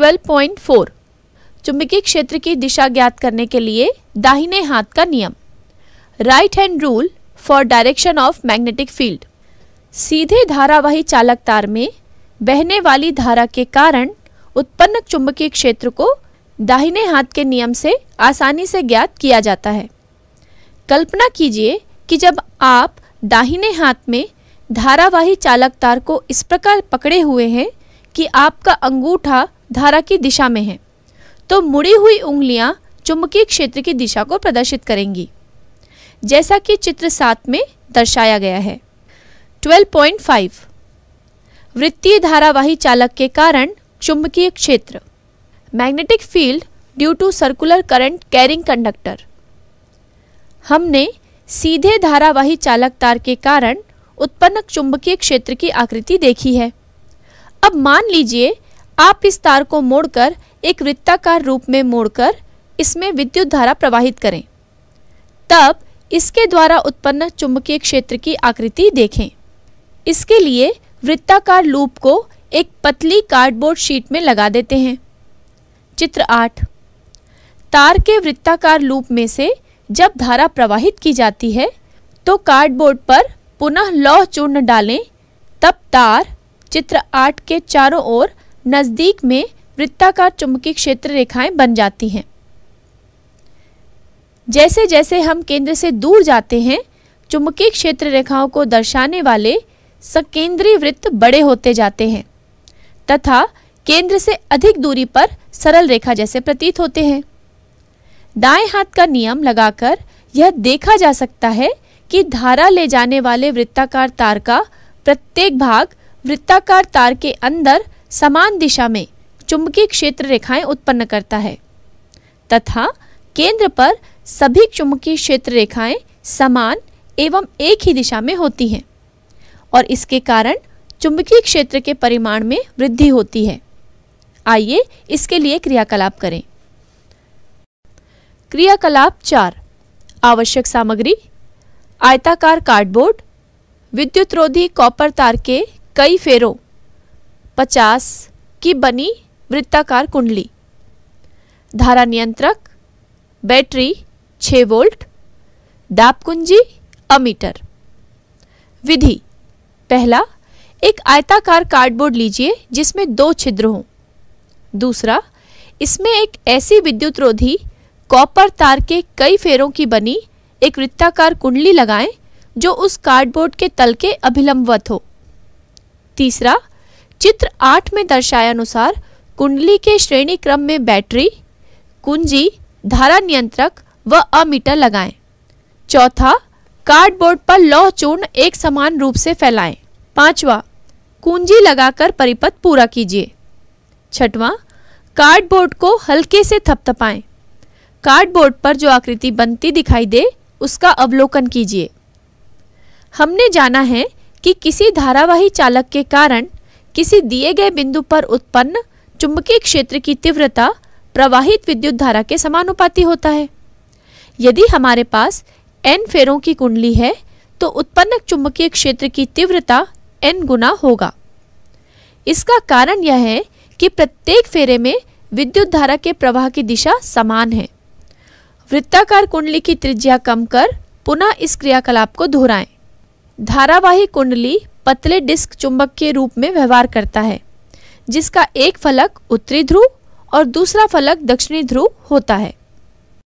12.4 चुंबकीय क्षेत्र की दिशा ज्ञात करने के लिए दाहिने हाथ का नियम right hand rule for direction of magnetic field सीधे धारावाही चालक तार में बहने वाली धारा के कारण उत्पन्न चुंबकीय क्षेत्र को दाहिने हाथ के नियम से आसानी से ज्ञात किया जाता है कल्पना कीजिए कि जब आप दाहिने हाथ में धारावाही चालक तार को इस प्रकार पकड़े हुए हैं कि आपका अंगूठा धारा की दिशा में है तो मुड़ी हुई उंगलियां चुंबकीय क्षेत्र की दिशा को प्रदर्शित करेंगी जैसा कि चित्र सात में दर्शाया गया है 12.5 वृत्तीय धारावाही चालक के कारण चुंबकीय क्षेत्र magnetic field due to circular current carrying conductor हमने सीधे धारावाही चालक तार के कारण उत्पन्न चुंबकीय क्षेत्र की आकृति देखी है अब मान लीजिए आप इस तार को मोड़कर एक वृत्ताकार रूप में मोड़कर इसमें विद्युत धारा प्रवाहित करें तब इसके द्वारा उत्पन्न चुंबकीय क्षेत्र की आकृति देखें इसके लिए वृत्ताकार लूप को एक पतली कार्डबोर्ड शीट में लगा देते हैं चित्र आठ तार के वृत्ताकार लूप में से जब धारा प्रवाहित की जाती है तो कार्डबोर्ड पर पुनः लौह चूर्ण डालें तब तार चित्र आठ के चारों ओर नज़दीक में वृत्ताकार चुंबकीय क्षेत्र रेखाएं बन जाती हैं जैसे जैसे हम केंद्र से दूर जाते हैं चुंबकीय क्षेत्र रेखाओं को दर्शाने वाले संकेंद्रीय वृत्त बड़े होते जाते हैं तथा केंद्र से अधिक दूरी पर सरल रेखा जैसे प्रतीत होते हैं दाएं हाथ का नियम लगाकर यह देखा जा सकता है कि धारा ले जाने वाले वृत्ताकार तार का प्रत्येक भाग वृत्ताकार तार के अंदर समान दिशा में चुंबकीय क्षेत्र रेखाएं उत्पन्न करता है तथा केंद्र पर सभी चुंबकीय क्षेत्र रेखाएं समान एवं एक ही दिशा में होती हैं और इसके कारण चुंबकीय क्षेत्र के परिमाण में वृद्धि होती है आइए इसके लिए क्रियाकलाप करें क्रियाकलाप चार आवश्यक सामग्री आयताकार कार्डबोर्ड विद्युतरोधी कॉपर तार के कई फेरों पचास की बनी वृत्ताकार कुंडली धारा नियंत्रक बैटरी 6 वोल्ट दाप कुंजी अमीटर विधि पहला एक आयताकार कार्डबोर्ड लीजिए जिसमें दो छिद्र हों दूसरा इसमें एक ऐसी विद्युत रोधी कॉपर तार के कई फेरों की बनी एक वृत्ताकार कुंडली लगाएं जो उस कार्डबोर्ड के तल के अभिलंबवत हो तीसरा चित्र आठ में दर्शाए अनुसार कुंडली के श्रेणी क्रम में बैटरी कुंजी धारा नियंत्रक व अमीटर लगाएं चौथा कार्डबोर्ड पर लौह चूर्ण एक समान रूप से फैलाएं पांचवा कुंजी लगाकर परिपथ पूरा कीजिए छठवां कार्डबोर्ड को हल्के से थपथपाएं कार्डबोर्ड पर जो आकृति बनती दिखाई दे उसका अवलोकन कीजिए हमने जाना है कि किसी धारावाही चालक के कारण किसी दिए गए बिंदु पर उत्पन्न चुंबकीय क्षेत्र की तीव्रता प्रवाहित विद्युत धारा के समानुपाती होता है यदि हमारे पास एन फेरों की कुंडली है तो उत्पन्न चुंबकीय क्षेत्र की तीव्रता एन गुना होगा इसका कारण यह है कि प्रत्येक फेरे में विद्युत धारा के प्रवाह की दिशा समान है वृत्ताकार कुंडली की त्रिज्या कम कर पुनः इस क्रियाकलाप को दोहराएं। धारावाही कुंडली पतले डिस्क चुंबक के रूप में व्यवहार करता है जिसका एक फलक उत्तरी ध्रुव और दूसरा फलक दक्षिणी ध्रुव होता है